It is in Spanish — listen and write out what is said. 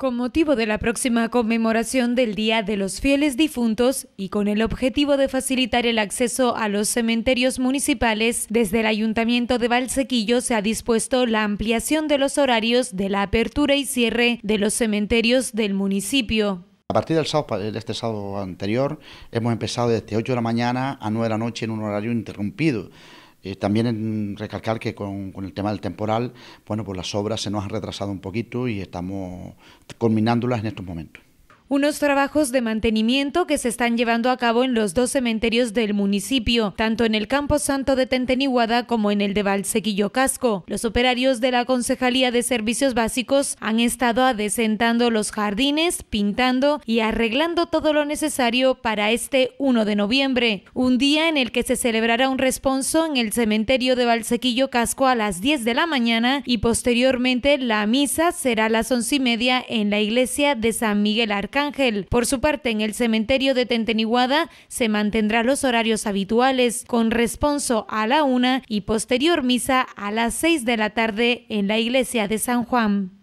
Con motivo de la próxima conmemoración del Día de los Fieles Difuntos y con el objetivo de facilitar el acceso a los cementerios municipales, desde el Ayuntamiento de Valsequillo se ha dispuesto la ampliación de los horarios de la apertura y cierre de los cementerios del municipio. A partir del sábado, este sábado anterior, hemos empezado desde 8 de la mañana a 9 de la noche en un horario interrumpido. Eh, también recalcar que con, con, el tema del temporal, bueno, pues las obras se nos han retrasado un poquito y estamos culminándolas en estos momentos unos trabajos de mantenimiento que se están llevando a cabo en los dos cementerios del municipio, tanto en el Campo Santo de Tentenihuada como en el de Valsequillo Casco. Los operarios de la Concejalía de Servicios Básicos han estado adesentando los jardines, pintando y arreglando todo lo necesario para este 1 de noviembre, un día en el que se celebrará un responso en el cementerio de Valsequillo Casco a las 10 de la mañana y posteriormente la misa será a las 11 y media en la iglesia de San Miguel Arcángel por su parte, en el cementerio de Tenteniguada se mantendrá los horarios habituales, con responso a la una y posterior misa a las seis de la tarde en la iglesia de San Juan.